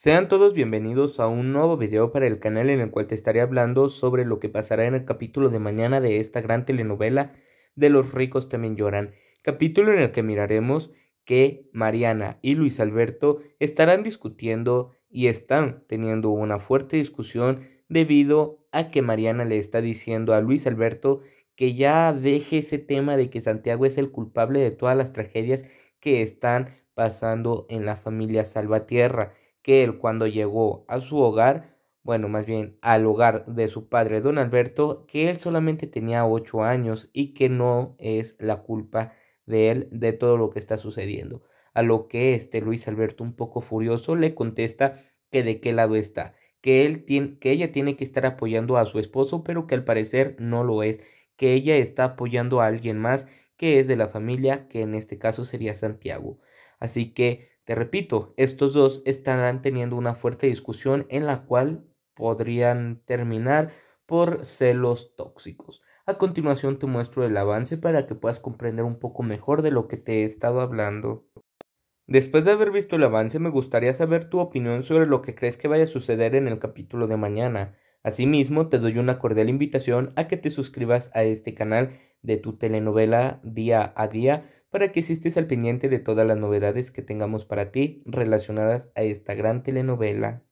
Sean todos bienvenidos a un nuevo video para el canal en el cual te estaré hablando sobre lo que pasará en el capítulo de mañana de esta gran telenovela de Los ricos también lloran, capítulo en el que miraremos que Mariana y Luis Alberto estarán discutiendo y están teniendo una fuerte discusión debido a que Mariana le está diciendo a Luis Alberto que ya deje ese tema de que Santiago es el culpable de todas las tragedias que están pasando en la familia Salvatierra que él cuando llegó a su hogar, bueno, más bien al hogar de su padre don Alberto, que él solamente tenía 8 años y que no es la culpa de él de todo lo que está sucediendo. A lo que este Luis Alberto, un poco furioso, le contesta que de qué lado está, que, él tiene, que ella tiene que estar apoyando a su esposo, pero que al parecer no lo es, que ella está apoyando a alguien más que es de la familia, que en este caso sería Santiago. Así que te repito, estos dos estarán teniendo una fuerte discusión en la cual podrían terminar por celos tóxicos. A continuación te muestro el avance para que puedas comprender un poco mejor de lo que te he estado hablando. Después de haber visto el avance, me gustaría saber tu opinión sobre lo que crees que vaya a suceder en el capítulo de mañana. Asimismo, te doy una cordial invitación a que te suscribas a este canal de tu telenovela día a día para que estés al pendiente de todas las novedades que tengamos para ti relacionadas a esta gran telenovela.